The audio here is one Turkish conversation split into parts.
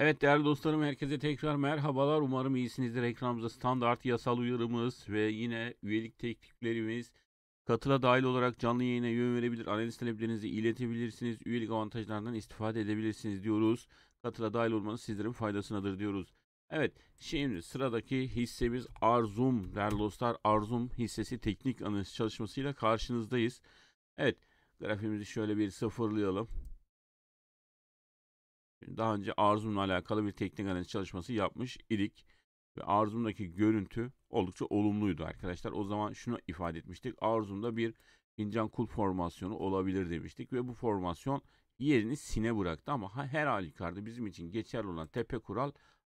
Evet değerli dostlarım herkese tekrar merhabalar. Umarım iyisinizdir. Ekranımızda standart yasal uyarımız ve yine üyelik tekliflerimiz katıla dahil olarak canlı yayına yön verebilir. Analiz taleplerinizi iletebilirsiniz. Üyelik avantajlarından istifade edebilirsiniz diyoruz. Katıla dahil olmanız sizlerin faydasınadır diyoruz. Evet şimdi sıradaki hissemiz Arzum değerli dostlar. Arzum hissesi teknik analiz çalışmasıyla karşınızdayız. Evet grafimizi şöyle bir sıfırlayalım. Daha önce Arzum'la alakalı bir teknik analiz çalışması yapmış idik. Ve Arzum'daki görüntü oldukça olumluydu arkadaşlar. O zaman şunu ifade etmiştik. Arzum'da bir fincan kul formasyonu olabilir demiştik. Ve bu formasyon yerini sine bıraktı. Ama her halükarda bizim için geçerli olan tepe kural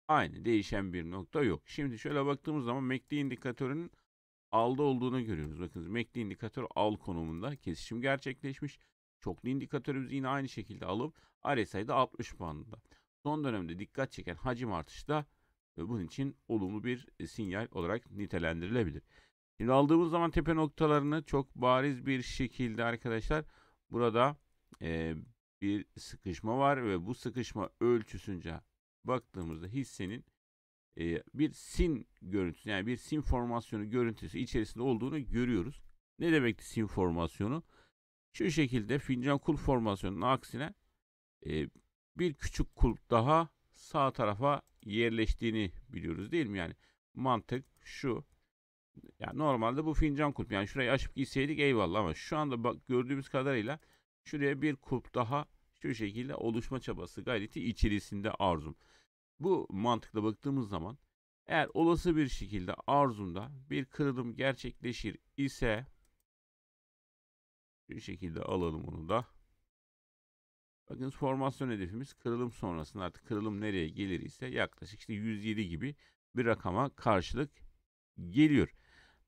aynı. Değişen bir nokta yok. Şimdi şöyle baktığımız zaman MACD indikatörünün alda olduğunu görüyoruz. Bakın MACD indikatör al konumunda kesişim gerçekleşmiş. Çoklu indikatörümüzü yine aynı şekilde alıp RSI'de 60 puanında. Son dönemde dikkat çeken hacim artışı da e, bunun için olumlu bir e, sinyal olarak nitelendirilebilir. Şimdi aldığımız zaman tepe noktalarını çok bariz bir şekilde arkadaşlar burada e, bir sıkışma var ve bu sıkışma ölçüsünce baktığımızda hissenin e, bir sin görüntüsü yani bir sin formasyonu görüntüsü içerisinde olduğunu görüyoruz. Ne demekti sin formasyonu? Şu şekilde fincan kulp formasyonunun aksine e, bir küçük kulp daha sağ tarafa yerleştiğini biliyoruz değil mi? Yani mantık şu. Yani normalde bu fincan kulp yani şurayı açıp gitseydik eyvallah ama şu anda bak gördüğümüz kadarıyla şuraya bir kulp daha şu şekilde oluşma çabası gayreti içerisinde arzum. Bu mantıkla baktığımız zaman eğer olası bir şekilde arzumda bir kırılım gerçekleşir ise bir şekilde alalım onu da. Bakın formasyon hedefimiz kırılım sonrasında artık kırılım nereye gelir ise yaklaşık işte 107 gibi bir rakama karşılık geliyor.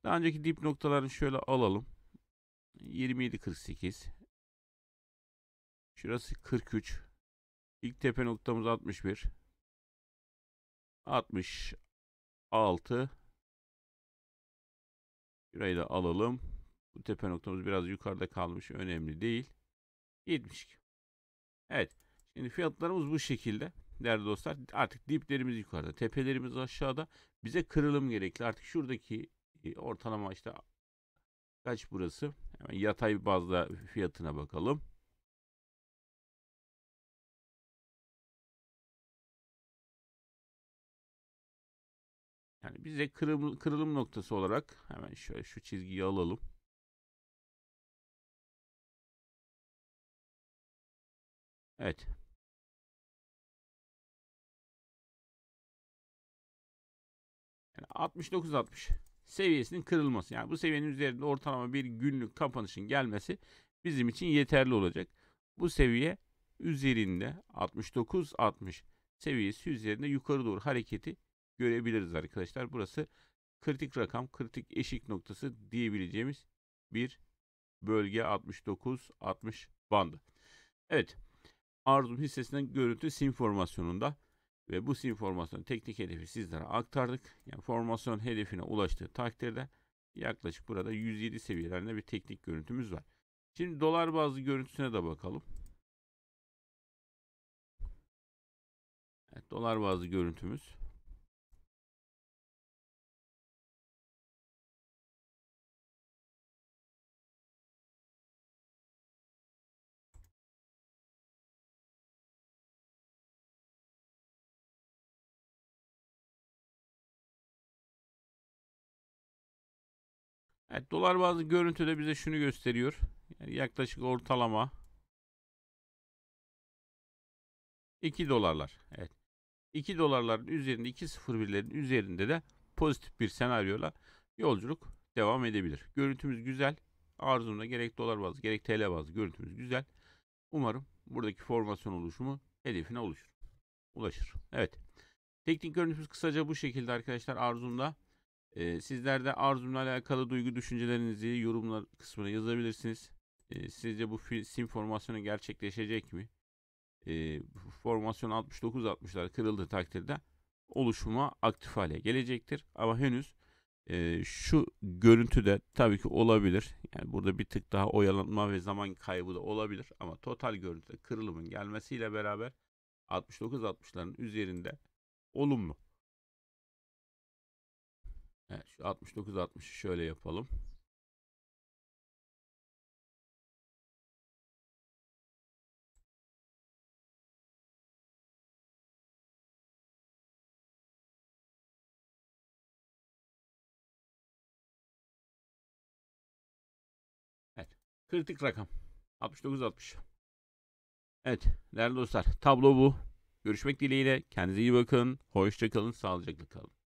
Daha önceki dip noktalarını şöyle alalım. 27.48 Şurası 43 İlk tepe noktamız 61 66 Şurayı da alalım. Bu tepe noktamız biraz yukarıda kalmış. Önemli değil. 72. Evet. Şimdi fiyatlarımız bu şekilde. Değerli dostlar artık diplerimiz yukarıda. Tepelerimiz aşağıda. Bize kırılım gerekli. Artık şuradaki e, ortalama işte kaç burası? Hemen yatay bazda fiyatına bakalım. Yani bize kırılım, kırılım noktası olarak hemen şöyle şu çizgiyi alalım. Evet. Yani 69-60 seviyesinin kırılması. Yani bu seviyenin üzerinde ortalama bir günlük kapanışın gelmesi bizim için yeterli olacak. Bu seviye üzerinde 69-60 seviyesi üzerinde yukarı doğru hareketi görebiliriz arkadaşlar. Burası kritik rakam, kritik eşik noktası diyebileceğimiz bir bölge 69-60 bandı. Evet. Arzum hissesinden görüntü sim formasyonunda ve bu sim formasyon teknik hedefi sizlere aktardık. Yani formasyon hedefine ulaştığı takdirde yaklaşık burada 107 seviyelerinde bir teknik görüntümüz var. Şimdi dolar bazlı görüntüsüne de bakalım. Evet, dolar bazlı görüntümüz. Evet dolar bazı görüntüde bize şunu gösteriyor. Yani yaklaşık ortalama 2 dolarlar. Evet. 2 dolarların üzerinde 2.01'lerin üzerinde de pozitif bir senaryoyla yolculuk devam edebilir. Görüntümüz güzel. Arzumda gerek dolar bazlı gerek TL bazlı görüntümüz güzel. Umarım buradaki formasyon oluşumu hedefine oluşur. Ulaşır. Evet. Teknik görüntümüz kısaca bu şekilde arkadaşlar arzumda. E, sizler de arzumla alakalı duygu düşüncelerinizi yorumlar kısmına yazabilirsiniz. E, sizce bu sim formasyonu gerçekleşecek mi? E, formasyon 69-60'lar kırıldı takdirde oluşuma aktif hale gelecektir. Ama henüz e, şu görüntü de tabii ki olabilir. Yani burada bir tık daha oyalanma ve zaman kaybı da olabilir. Ama total görüntüde kırılımın gelmesiyle beraber 69-60'ların üzerinde olumlu. Evet, şu 69-60'ı şöyle yapalım. Evet. Kritik rakam. 69-60. Evet değerli dostlar tablo bu. Görüşmek dileğiyle. Kendinize iyi bakın. Hoşça kalın. Sağlıcakla kalın.